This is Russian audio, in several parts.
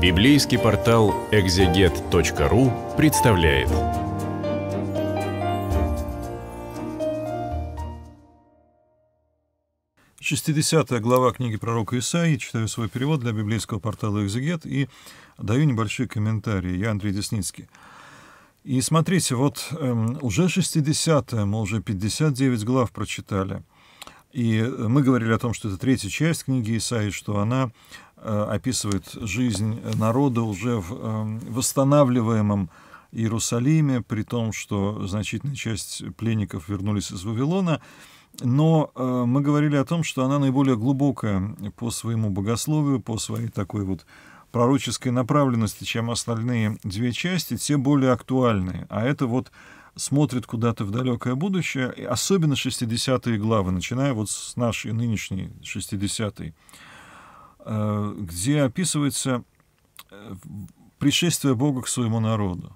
Библейский портал экзегет.ру представляет. Шестидесятая глава книги пророка Исаии. Читаю свой перевод для библейского портала «Экзегет» и даю небольшие комментарии. Я Андрей Десницкий. И смотрите, вот эм, уже 60 мы уже 59 глав прочитали. И э, мы говорили о том, что это третья часть книги Исаии, что она Э, описывает жизнь народа уже в э, восстанавливаемом Иерусалиме, при том, что значительная часть пленников вернулись из Вавилона. Но э, мы говорили о том, что она наиболее глубокая по своему богословию, по своей такой вот пророческой направленности, чем остальные две части, те более актуальные. А это вот смотрит куда-то в далекое будущее, особенно 60-е главы, начиная вот с нашей нынешней 60-й. Э, где описывается э, пришествие Бога к своему народу.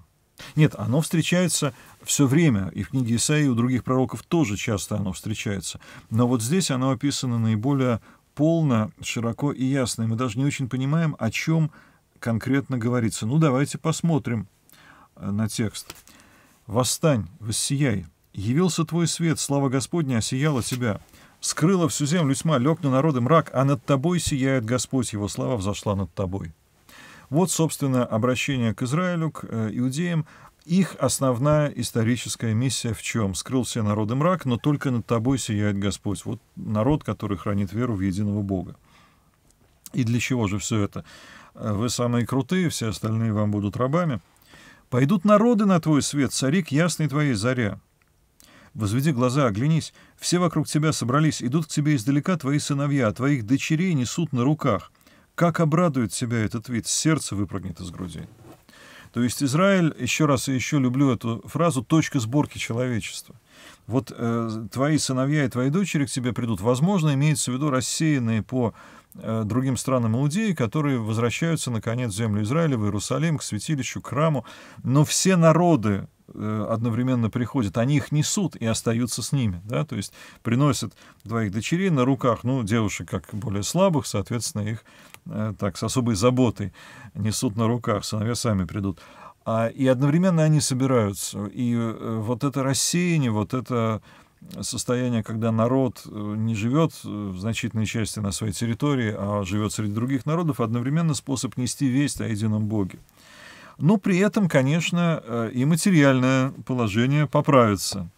Нет, оно встречается все время, и в книге Исаии, у других пророков тоже часто оно встречается. Но вот здесь оно описано наиболее полно, широко и ясно, и мы даже не очень понимаем, о чем конкретно говорится. Ну, давайте посмотрим э, на текст. «Восстань, воссияй, явился твой свет, слава Господня осияла тебя. Скрыла всю землю тьма, лег на народы мрак, а над тобой сияет Господь, его слава взошла над тобой. Вот, собственно, обращение к Израилю, к э, иудеям. Их основная историческая миссия в чем? Скрыл все народы мрак, но только над тобой сияет Господь. Вот народ, который хранит веру в единого Бога. И для чего же все это? Э, вы самые крутые, все остальные вам будут рабами. Пойдут народы на твой свет, царик ясный твоей заря. Возведи глаза, оглянись. Все вокруг тебя собрались, идут к тебе издалека твои сыновья, а твоих дочерей несут на руках. Как обрадует тебя этот вид, сердце выпрыгнет из груди. То есть Израиль, еще раз и еще люблю эту фразу, точка сборки человечества. Вот э, твои сыновья и твои дочери к тебе придут. Возможно, имеется в виду рассеянные по э, другим странам иудеи, которые возвращаются, наконец, в землю Израиля, в Иерусалим, к святилищу, к храму. Но все народы Э, одновременно приходят, они их несут и остаются с ними, да, то есть приносят двоих дочерей на руках, ну, девушек как более слабых, соответственно, их э, так с особой заботой несут на руках, сыновья сами придут. А, и одновременно они собираются, и э, вот это рассеяние, вот это состояние, когда народ не живет в значительной части на своей территории, а живет среди других народов, одновременно способ нести весть о едином Боге но при этом, конечно, э, и материальное положение поправится.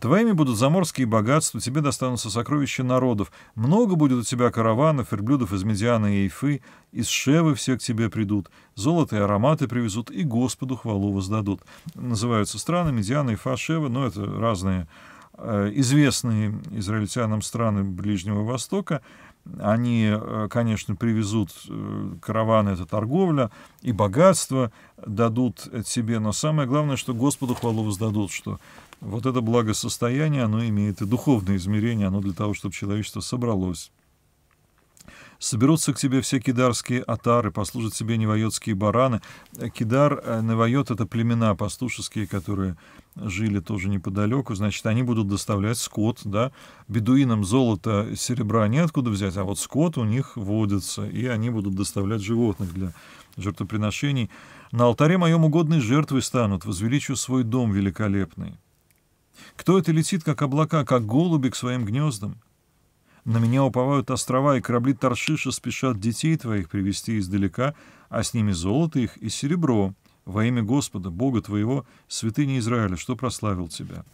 Твоими будут заморские богатства, тебе достанутся сокровища народов. Много будет у тебя караванов, верблюдов из Медианы и Эйфы, из Шевы все к тебе придут, золото и ароматы привезут, и Господу хвалу воздадут. Называются страны Медиана, Эйфа, Шева, но это разные э, известные израильтянам страны Ближнего Востока – они, э, конечно, привезут э, караваны, это торговля, и богатство дадут себе, но самое главное, что Господу хвалу воздадут, что вот это благосостояние, оно имеет и духовное измерение, оно для того, чтобы человечество собралось соберутся к тебе все кидарские атары, послужат себе невайотские бараны. Э, кидар, э, Невайот — это племена пастушеские, которые жили тоже неподалеку, значит, они будут доставлять скот, да, бедуинам золото, серебра неоткуда взять, а вот скот у них водится, и они будут доставлять животных для жертвоприношений. На алтаре моем угодной жертвы станут, возвеличу свой дом великолепный. Кто это летит, как облака, как голуби к своим гнездам? На меня уповают острова, и корабли Таршиша спешат детей твоих привести издалека, а с ними золото их и серебро. Во имя Господа, Бога твоего, святыни Израиля, что прославил тебя».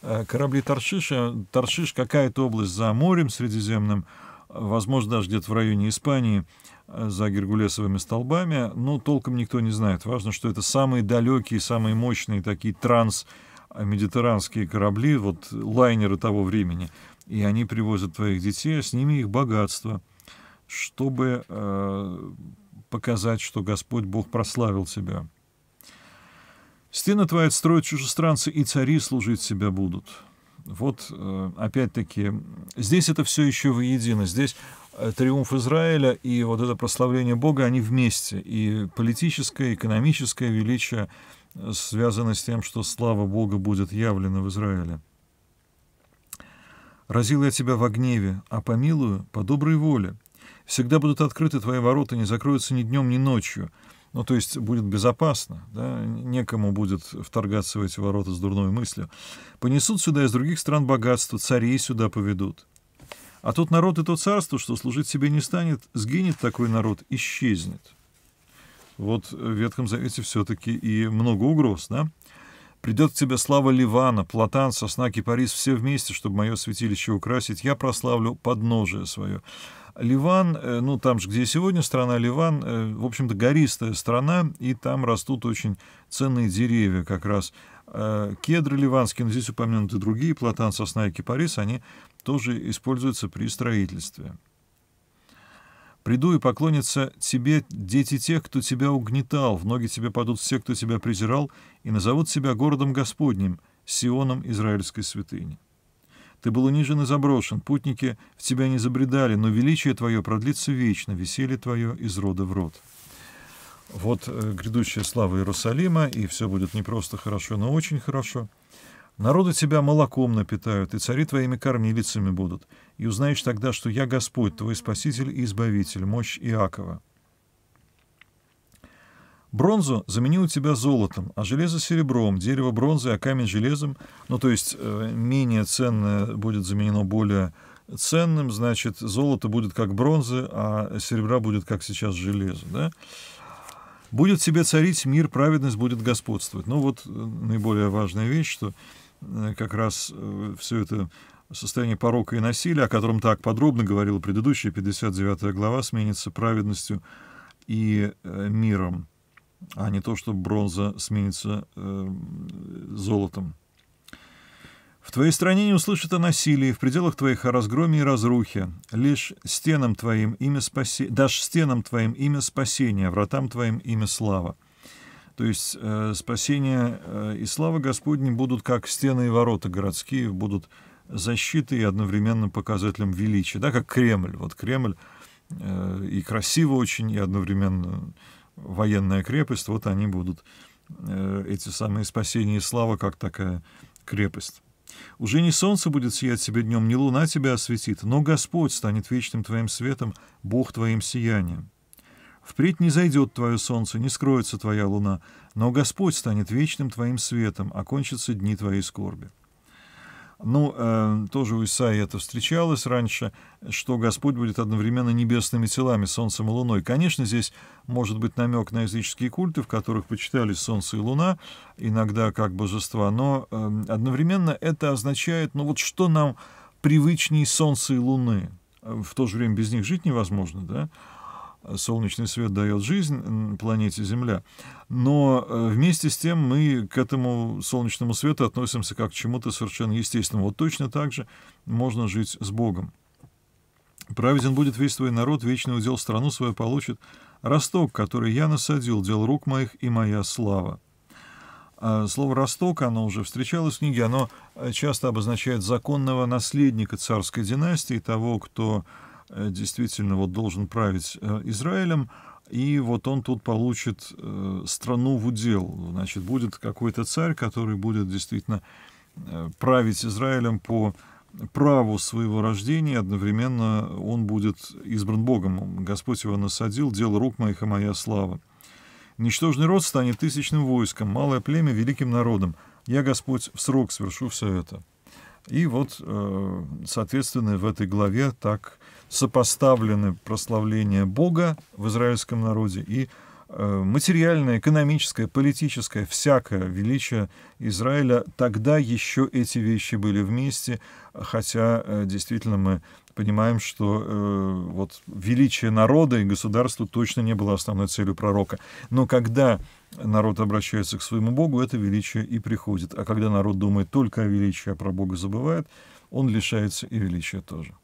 Э, корабли Таршиша, Таршиш какая-то область за морем Средиземным, возможно, даже где-то в районе Испании, э, за гергулесовыми столбами, но толком никто не знает. Важно, что это самые далекие, самые мощные такие транс-медитеранские корабли, вот лайнеры того времени — и они привозят твоих детей, а с ними их богатство, чтобы э, показать, что Господь Бог прославил тебя. Стены твои отстроят чужестранцы, и цари служить себя будут. Вот, э, опять-таки, здесь это все еще воедино. Здесь э, триумф Израиля и вот это прославление Бога, они вместе. И политическое, и экономическое величие э, связано с тем, что слава Бога будет явлена в Израиле. Разил я тебя во гневе, а помилую по доброй воле. Всегда будут открыты твои ворота, не закроются ни днем, ни ночью. Ну, то есть будет безопасно, да? некому будет вторгаться в эти ворота с дурной мыслью. Понесут сюда из других стран богатство, царей сюда поведут. А тот народ и то царство, что служить себе не станет, сгинет такой народ, исчезнет. Вот в Ветхом Завете все-таки и много угроз, да? Придет к тебе слава Ливана, Платан, Сосна, Кипарис, все вместе, чтобы мое святилище украсить. Я прославлю подножие свое. Ливан, э, ну там же, где сегодня страна Ливан, э, в общем-то, гористая страна, и там растут очень ценные деревья как раз. Э, кедры ливанские, но ну, здесь упомянуты другие, платан, сосна и кипарис, они тоже используются при строительстве. Приду и поклонятся тебе дети тех, кто тебя угнетал, в ноги тебе падут все, кто тебя презирал, и назовут себя городом Господним, Сионом Израильской святыни. Ты был унижен и заброшен, путники в тебя не забредали, но величие твое продлится вечно, веселье твое из рода в род. Вот э, грядущая слава Иерусалима, и все будет не просто хорошо, но очень хорошо. Народы тебя молоком напитают, и цари твоими кормилицами будут. И узнаешь тогда, что я Господь, твой Спаситель и Избавитель, мощь Иакова. Бронзу заменил тебя золотом, а железо — серебром, дерево — бронзой, а камень — железом. Ну, то есть э, менее ценное будет заменено более ценным, значит, золото будет как бронзы, а серебра будет как сейчас железо, да? Будет себе царить мир, праведность будет господствовать. Ну вот э, наиболее важная вещь, что э, как раз э, все это состояние порока и насилия, о котором так подробно говорила предыдущая 59 глава, сменится праведностью и миром, а не то, что бронза сменится золотом твоей стране не услышат о насилии, в пределах твоих о разгроме и разрухе. Лишь стенам твоим имя спасе... дашь стенам твоим имя спасения, вратам твоим имя слава. То есть э, спасение э, и слава Господни будут как стены и ворота городские, будут защитой и одновременно показателем величия, да, как Кремль. Вот Кремль э, и красиво очень, и одновременно военная крепость, вот они будут, э, эти самые спасения и слава, как такая крепость. Уже не солнце будет сиять тебе днем, не луна тебя осветит, но Господь станет вечным твоим светом, Бог твоим сиянием. Впредь не зайдет твое солнце, не скроется твоя луна, но Господь станет вечным твоим светом, окончатся а дни твоей скорби. Ну, э, тоже у Исаии это встречалось раньше, что Господь будет одновременно небесными телами, солнцем и луной. Конечно, здесь может быть намек на языческие культы, в которых почитались солнце и луна, иногда как божества, но э, одновременно это означает, ну вот что нам привычнее солнца и луны, э, в то же время без них жить невозможно, да, солнечный свет дает жизнь планете Земля. Но э, вместе с тем мы к этому солнечному свету относимся как к чему-то совершенно естественному. Вот точно так же можно жить с Богом. Праведен будет весь твой народ, вечный удел страну свою получит. Росток, который я насадил, дел рук моих и моя слава. А, слово «росток», оно уже встречалось в книге, оно э, часто обозначает законного наследника царской династии, того, кто Э, действительно вот должен править э, Израилем, и вот он тут получит э, страну в удел. Значит, будет какой-то царь, который будет действительно править Израилем по праву своего рождения, одновременно он будет избран Богом. Господь его насадил, дело рук моих и моя слава. Ничтожный род станет тысячным войском, малое племя — великим народом. Я, Господь, в срок свершу все это. И вот, соответственно, в этой главе так сопоставлены прославление Бога в израильском народе и э, материальное, экономическое, политическое, всякое величие Израиля, тогда еще эти вещи были вместе, хотя э, действительно мы понимаем, что э, вот величие народа и государства точно не было основной целью пророка. Но когда народ обращается к своему Богу, это величие и приходит. А когда народ думает только о величии, а про Бога забывает, он лишается и величия тоже.